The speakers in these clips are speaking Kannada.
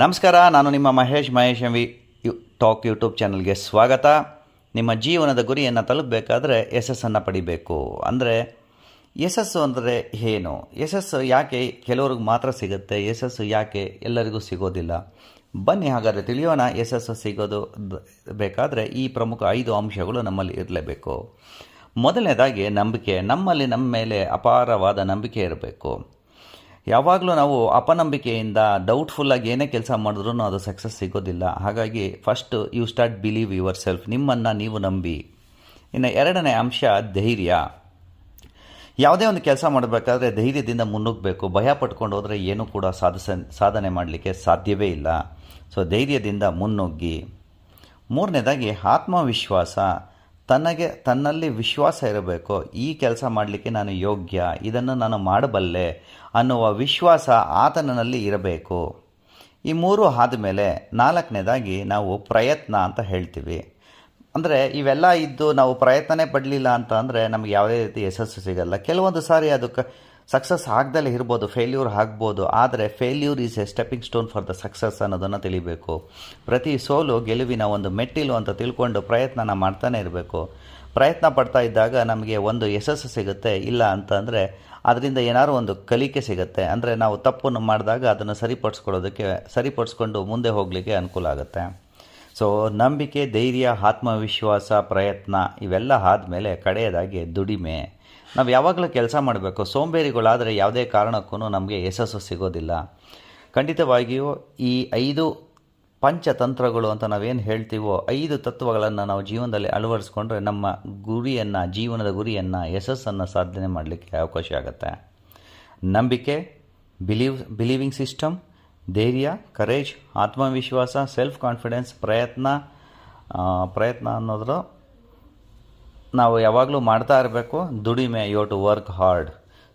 ನಮಸ್ಕಾರ ನಾನು ನಿಮ್ಮ Mahesh Mahesh M V U talk YouTube ಚಾನಲ್ಗೆ ಸ್ವಾಗತ ನಿಮ್ಮ ಜೀವನದ ಗುರಿಯನ್ನು ತಲುಪಬೇಕಾದ್ರೆ ಯಶಸ್ಸನ್ನು ಪಡಿಬೇಕು ಅಂದರೆ ಯಶಸ್ಸು ಅಂದರೆ ಏನು ಯಶಸ್ಸು ಯಾಕೆ ಕೆಲವ್ರಿಗೆ ಮಾತ್ರ ಸಿಗುತ್ತೆ ಯಶಸ್ಸು ಯಾಕೆ ಎಲ್ಲರಿಗೂ ಸಿಗೋದಿಲ್ಲ ಬನ್ನಿ ಹಾಗಾದರೆ ತಿಳಿಯೋಣ ಯಶಸ್ಸು ಸಿಗೋದು ಬೇಕಾದರೆ ಈ ಪ್ರಮುಖ ಐದು ಅಂಶಗಳು ನಮ್ಮಲ್ಲಿ ಇರಲೇಬೇಕು ಮೊದಲನೇದಾಗಿ ನಂಬಿಕೆ ನಮ್ಮಲ್ಲಿ ನಮ್ಮ ಮೇಲೆ ಅಪಾರವಾದ ನಂಬಿಕೆ ಇರಬೇಕು ಯಾವಾಗಲೂ ನಾವು ಅಪನಂಬಿಕೆಯಿಂದ ಡೌಟ್ಫುಲ್ ಆಗಿ ಏನೇ ಕೆಲಸ ಮಾಡಿದ್ರೂ ಅದು ಸಕ್ಸಸ್ ಸಿಗೋದಿಲ್ಲ ಹಾಗಾಗಿ first you start believe yourself ನಿಮ್ಮನ್ನು ನೀವು ನಂಬಿ ಇನ್ನು ಎರಡನೇ ಅಂಶ ಧೈರ್ಯ ಯಾವುದೇ ಒಂದು ಕೆಲಸ ಮಾಡಬೇಕಾದ್ರೆ ಧೈರ್ಯದಿಂದ ಮುನ್ನುಗ್ಗಬೇಕು ಭಯ ಪಟ್ಕೊಂಡು ಹೋದರೆ ಏನೂ ಕೂಡ ಸಾಧಿಸ ಸಾಧನೆ ಮಾಡಲಿಕ್ಕೆ ಸಾಧ್ಯವೇ ಇಲ್ಲ ಸೊ ಧೈರ್ಯದಿಂದ ಮುನ್ನುಗ್ಗಿ ಮೂರನೇದಾಗಿ ಆತ್ಮವಿಶ್ವಾಸ ತನಗೆ ತನ್ನಲ್ಲಿ ವಿಶ್ವಾಸ ಇರಬೇಕು ಈ ಕೆಲಸ ಮಾಡಲಿಕ್ಕೆ ನಾನು ಯೋಗ್ಯ ಇದನ್ನು ನಾನು ಮಾಡಬಲ್ಲೆ ಅನ್ನುವ ವಿಶ್ವಾಸ ಆತನಲ್ಲಿ ಇರಬೇಕು ಈ ಮೂರು ಆದಮೇಲೆ ನಾಲ್ಕನೇದಾಗಿ ನಾವು ಪ್ರಯತ್ನ ಅಂತ ಹೇಳ್ತೀವಿ ಅಂದರೆ ಇವೆಲ್ಲ ಇದ್ದು ನಾವು ಪ್ರಯತ್ನನೇ ಪಡಲಿಲ್ಲ ಅಂತ ಅಂದರೆ ನಮಗೆ ಯಾವುದೇ ರೀತಿ ಯಶಸ್ಸು ಸಿಗಲ್ಲ ಕೆಲವೊಂದು ಸಾರಿ ಅದು ಸಕ್ಸಸ್ ಆಗದಲ್ಲೇ ಇರ್ಬೋದು ಫೇಲ್ಯೂರ್ ಆಗ್ಬೋದು ಆದರೆ failure is a stepping stone for the success ಅನ್ನೋದನ್ನು ತಿಳಿಬೇಕು ಪ್ರತಿ ಸೋಲು ಗೆಲುವಿನ ಒಂದು ಮೆಟ್ಟಿಲು ಅಂತ ತಿಳ್ಕೊಂಡು ಪ್ರಯತ್ನನ ಮಾಡ್ತಾನೆ ಇರಬೇಕು ಪ್ರಯತ್ನ ಪಡ್ತಾ ಇದ್ದಾಗ ನಮಗೆ ಒಂದು ಯಶಸ್ಸು ಸಿಗುತ್ತೆ ಇಲ್ಲ ಅಂತಂದರೆ ಅದರಿಂದ ಏನಾದರೂ ಒಂದು ಕಲಿಕೆ ಸಿಗುತ್ತೆ ಅಂದರೆ ನಾವು ತಪ್ಪನ್ನು ಮಾಡಿದಾಗ ಅದನ್ನು ಸರಿಪಡಿಸ್ಕೊಳ್ಳೋದಕ್ಕೆ ಸರಿಪಡಿಸ್ಕೊಂಡು ಮುಂದೆ ಹೋಗಲಿಕ್ಕೆ ಅನುಕೂಲ ಆಗುತ್ತೆ ಸೊ ನಂಬಿಕೆ ಧೈರ್ಯ ಆತ್ಮವಿಶ್ವಾಸ ಪ್ರಯತ್ನ ಇವೆಲ್ಲ ಆದಮೇಲೆ ಕಡೆಯದಾಗಿ ದುಡಿಮೆ ನಾವು ಯಾವಾಗಲೂ ಕೆಲಸ ಮಾಡಬೇಕು ಸೋಂಬೇರಿಗಳಾದರೆ ಯಾವುದೇ ಕಾರಣಕ್ಕೂ ನಮಗೆ ಯಶಸ್ಸು ಸಿಗೋದಿಲ್ಲ ಖಂಡಿತವಾಗಿಯೂ ಈ ಐದು ಪಂಚತಂತ್ರಗಳು ಅಂತ ನಾವೇನು ಹೇಳ್ತೀವೋ ಐದು ತತ್ವಗಳನ್ನು ನಾವು ಜೀವನದಲ್ಲಿ ಅಳವಡಿಸ್ಕೊಂಡ್ರೆ ನಮ್ಮ ಗುರಿಯನ್ನು ಜೀವನದ ಗುರಿಯನ್ನು ಯಶಸ್ಸನ್ನು ಸಾಧನೆ ಮಾಡಲಿಕ್ಕೆ ಅವಕಾಶ ಆಗುತ್ತೆ ನಂಬಿಕೆ ಬಿಲೀವ್ ಬಿಲೀವಿಂಗ್ ಸಿಸ್ಟಮ್ ಧೈರ್ಯ ಕರೇಜ್ ಆತ್ಮವಿಶ್ವಾಸ ಸೆಲ್ಫ್ ಕಾನ್ಫಿಡೆನ್ಸ್ ಪ್ರಯತ್ನ ಪ್ರಯತ್ನ ಅನ್ನೋದ್ರ ನಾವು ಯಾವಾಗಲೂ ಮಾಡ್ತಾ ಇರಬೇಕು ದುಡಿಮೆ ಯೋ ಟು ವರ್ಕ್ ಹಾರ್ಡ್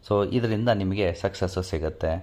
ಸೊ ಇದರಿಂದ ನಿಮಗೆ ಸಕ್ಸಸ್ಸು ಸಿಗುತ್ತೆ